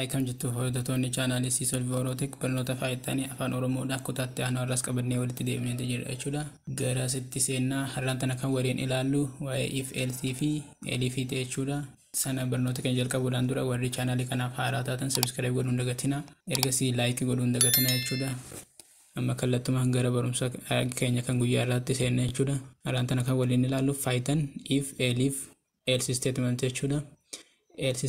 Haayikam jechuun hordoftoonni chaanaalii afaan Oromoodhaa kutaatti aanaa irraas qabannee walitti deemnee sitti kan waliin ilaallu waa'ee IFLC fi LFT jechuudha. Sana barnoota kan jalqabuudhaan dura warri chaanaalii kanaaf haaraa taatan godhuun godhuun jechuudha. Amma kallattumaan gara barumsa keenya kan guyyaa jechuudha. tana kan waliin ilaallu faayitan if, elif, elsi statement jechuudha. Elsi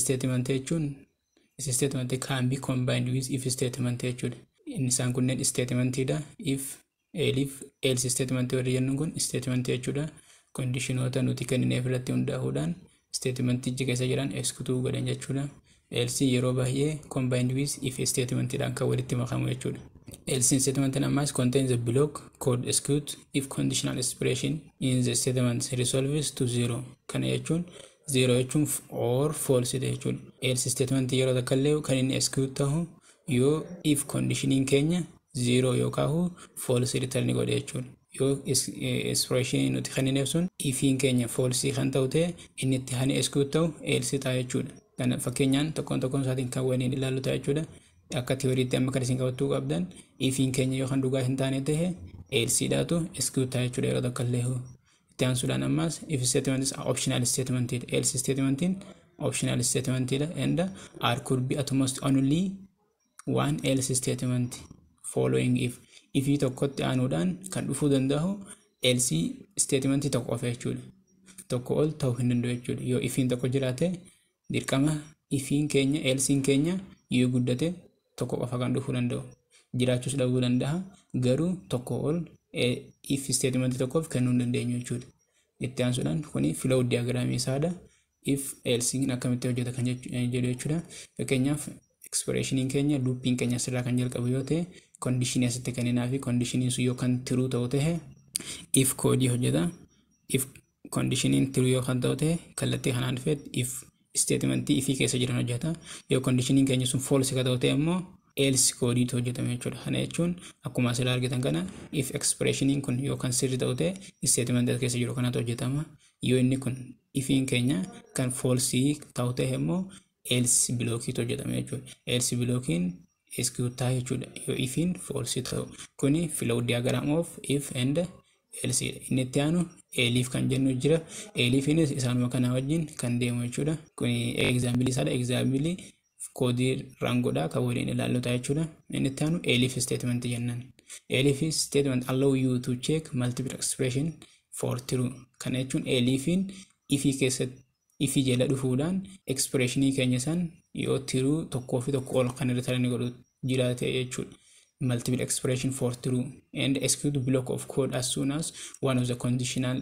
is statement can be combined with if statement jechuudha. Isaan kunneen statementiidha. If elif elsi statement warri jennu kun statement jechuudha. Kondishinoota nuti kennineef irratti hundaa'uudhaan statementichi keessa jiran eskutuu godhan jechuudha. Elsi yeroo baay'ee combined with if statementiidhaan kan walitti makamuu jechuudha. Elsi statementiin ammas contains the block code execute if kondishinal expression in the statement resolves to zero. Kana jechuun zeeroo jechuun or foolsite jechuudha. Else statement yeroo takkaallee kan inni execute tahu yoo if conditioning keenya zeeroo yookaan foolsi return godhe jechuudha. Yoo eh, expression nuti kan inni ibsuun ifiin keenya foolsii kan ta'u ta'e inni itti hani execute ta'u else ta'a jechuudha. Kana fakkeenyaan tokkoon tokkoon isaatiin kan waliin ilaallu ta'a jechuudha. Akka tiyooriitti amma kan isin qabattuu qabdan ifiin keenya yookaan dhugaa hin taane ta'e elsiidhaatu execute ta'a jechuudha yeroo takkaallee. lammas if statement is optional statement else statement optional statement and r could be at most only one else statement following if if anu dan kan dan danda'u else statement tokko of jechuudha tau ol ta'uu hin yo jechuudha yoo ifiin tokko jiraate dirqama ifiin keenya elsiin keenya gudate, toko tokko qofa dan dhufuu danda'u jiraachuus gudan dah, garu toko ol Eh, if statement tokkoof kennuu hin dandeenyu jechuudha. Itti aansuudhaan kuni filoo diyaagiraamii isaadha. If elsiin akkamitti hojjeta kan jedhu eh, jechuudha. Fakkeenyaaf ekspreeshiniin keenya luuppiin keenya asirraa kan jalqabu yoo ta'e koondishinii asitti kenninaa fi sun kan tiruu ta'u eh. ta'e if koodii hojjeta. If koondishiniin tiruu ta'u ta'e kallattii kanaan if ifii keessa jiran hojjeta. Yoo keenya sun fool kan ta'u ta'e immoo else koodiitu hojjetame jechuudha. Kana jechuun akkuma asirraa argitan kana if expression kun yookaan sirri ta'u ta'e statement keessa jiru kanatu hojjetama. Yoo inni kun ifiin keenya kan false ta'u ta'e immoo else blockiitu hojjetama jechuudha. Else blockiin execute ta'a jechuudha. Yoo ifiin ta'u kuni if and inni itti aanu kan jennu jira. Eeliif isaan kanaa wajjin kan deemu jechuudha. Kuni example isaadha. Example koodii raangoodhaa kan waliin ilaallutaa jechuudha. Inni itti aanu statement jennaan. Elif statement allow you to check multiple expression for true. Kana jechuun ifii ifii jala dhufuudhaan expressionii keenya isaan yoo tiruu tokkoo fi tokko ol kan irratti inni jiraate expression for true and block of code as one of the conditional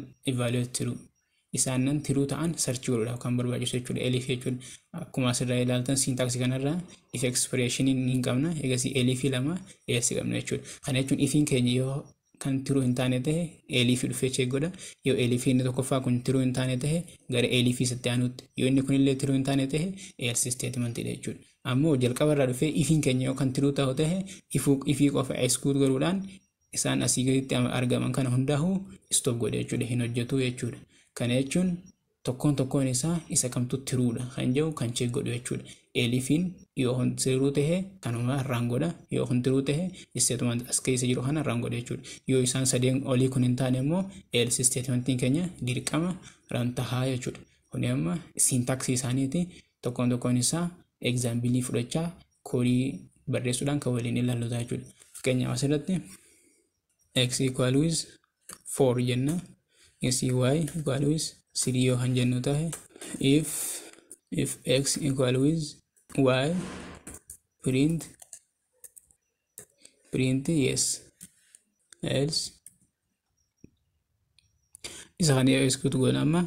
isaannan tiruu ta'an sarchii godhuudhaaf kan barbaachisu jechuudha. akkuma asirraa ilaaltan kanarraa hin elifii lama eessi qabna jechuudha. ifiin keenya yoo kan tiruu hin taane ta'e dhufee godha. Yoo inni tokkoffaa kun tiruu hin taane ta'e gara elifii isatti aanutti. Yoo inni kunillee tiruu hin taane jechuudha. Ammoo dhufee ifiin keenya yoo kan tiruu ta'u ta'e ifii qofa eskuut godhuudhaan isaan asii gaditti argaman kana hundaa'u stop godhe jechuudha Kana jechuun tokkoon tokkoon isaa isa kamtu hiruudha kan jedhu kan chee jechuudha. Eelifiin yoo honti hiruu kanuma irraan godha yoo honti tahe jiru kana irraan godha jechuudha. Yoo isaan sadeen olii kun hin taane immoo eelis isteetumantiin keenya dirqama irraan jechuudha. Kuni amma tokkoon tokkoon isaa egzaambilii fudhachaa koodii barreessuudhaan kan waliin jechuudha. Fakkeenyaaf asirratti jenna. S U I equal with सीरीओ हंजन होता है if if X equal with Y print print yes else isahaniyo iskutu godhama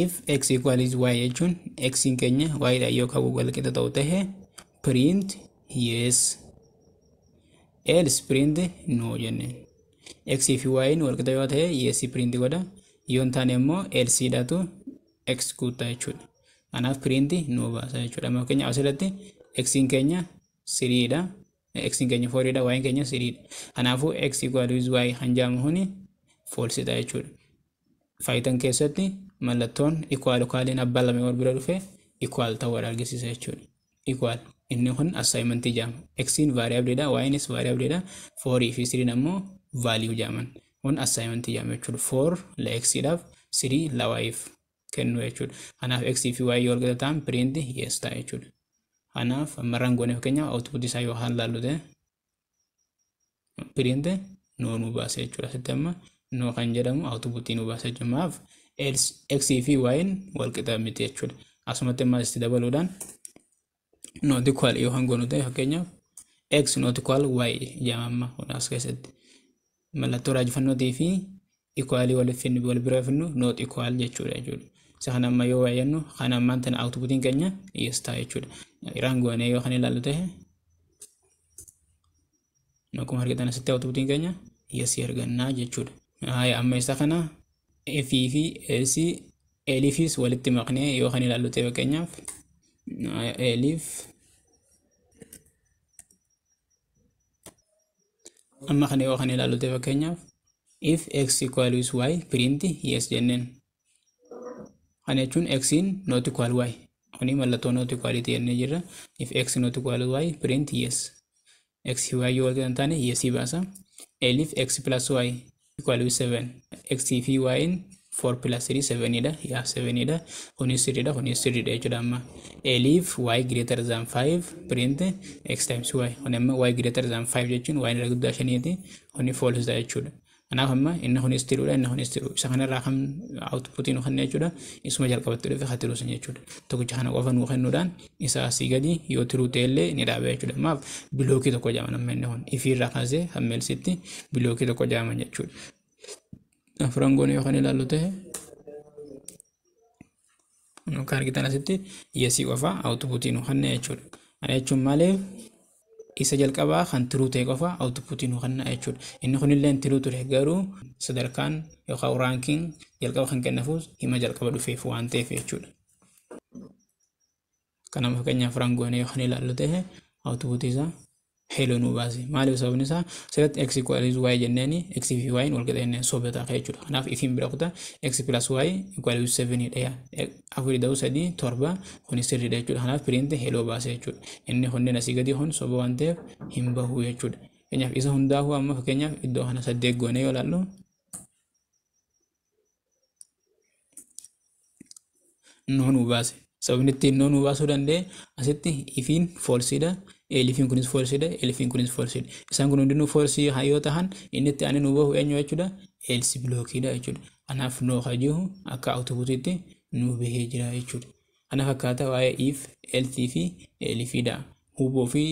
if x equals y jechuun x keenya y yookaan google qixa ta'u tahe print yes else print no jenneen eksii fi waayiin walqixa yoo ta'e ES piriinti godha yoon taane immoo LCdhatu execute jechuudha. Kanaaf piriinti nu baasa jechuudha. Fakkeenya asirratti eksiin keenya siriidha. Eksiin keenya siriidha. Kanaafuu eksi gwaaduus waayi hanjaamu huni foolsidha jechuudha. Faayitaan keessatti mallattoon ikwaal yookaan abbaa lama wal bira dhufe ta'uu jechuudha. Inni kun assaayimentii jedhama. Eksiin vaariyaabiliidha. Waayiinis vaariyaabiliidha. vaaliyu jedhaman kun assaayimentii jedhama jechuudha la eksiidhaaf sirii lawaayiif kennu jechuudha kanaaf fi waa'ee yoo ta'an piriinti yes ta'a jechuudha amma rangoon fakkeenya output isaa yoo haal laallute piriinti noo nu baasa amma kan jedhamu outputtii nu baasa jechuudha maaf eksii miti jechuudha dabaluudhaan ta'e fakkeenyaaf x nooti kwaal y jedhama mallattoo raajfannootii fi ikwaalii wal bira finnu noot ikwaal jechuudha jechuudha. Isa kana amma yoo baay'annu kan ammaan tana awutubutiin keenya dhiyeessaa jechuudha. Iraan goonee yoo kan ilaallu ta'e akkuma argitan sitti awutubutiin keenya dhiyeessii argannaa jechuudha. Haaya amma isa kana efii fi eesii eliifis walitti maqnee yoo kan ilaallu ta'e fakkeenyaaf eliif amma kana yoo kana ilaallote fakkeenyaaf if x is y print yes jenneen kana jechuun xiin not equal y kuni mallattoo not equality jennee jirra if x not y print yes x y yoo yes elif x plus y equal is y 4 plus 3 7idha yaaf 7idha kunis 3dha kunis 3dha jechuudha amma eliif y greater than 5 print x times y kun amma y greater than 5 jechuun y irra guddaa shaniiti kuni false jechuudha kanaaf amma inni kunis tiruudha inni isa kanarraa kan outputiin kan jechuudha isuma jalqabatti dhufe hatiru sun jechuudha tokkicha kana qofa isa yoo tiruu ta'ellee ni jechuudha maaf bilookii tokko frangoni kita na lalote iya si wafa auto qofa outputinu hanna echur ane chum male isa jal jalqabaa kan tiruu ta'e qofa outputinu hanna jechuudha inni kunillee tiruu ture garuu sadarkaan yookaan raankiin jalqaba kan kennafuus hima fefu dhufeef waan kana jechuudha Karena makanya frangoni yohani laallu ta'e output isaa heelonuu baase maaliif sababni isaa sirratti x equalize y jenneen x fi y wal qixxeennee sobataa ka'e jechuudha kanaaf ifiin bira kutaa x plus y equalize sadii torba kun jechuudha kanaaf piriinti baase jechuudha inni soba waan ta'eef hin bahuu jechuudha fakkeenyaaf isa hundaafuu amma fakkeenyaaf iddoo kana saddeet yoo ilaallu noonuu baase sababni ittiin noonuu baasuu danda'e asitti ifiin foolsiidha Eelifiin kunis foolsiidha. Eelifiin kunis foolsiidha. Isaan kun hundinuu foolsii yoo ta'an inni itti aanin hubahu eenyu jechuudha. Eelsi bilookiidha jechuudha. Kanaaf akka bahee jira jechuudha. waa'ee if, fi Huboo fi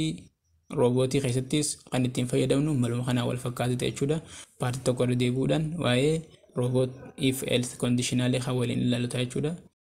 roobootii keessattis kan ittiin fayyadamnu maluma kanaa wal fakkaatu jechuudha. Paartii tokko deebi'uudhaan waa'ee rooboot if, eelti kondiishinaalii kan waliin ilaaluta jechuudha.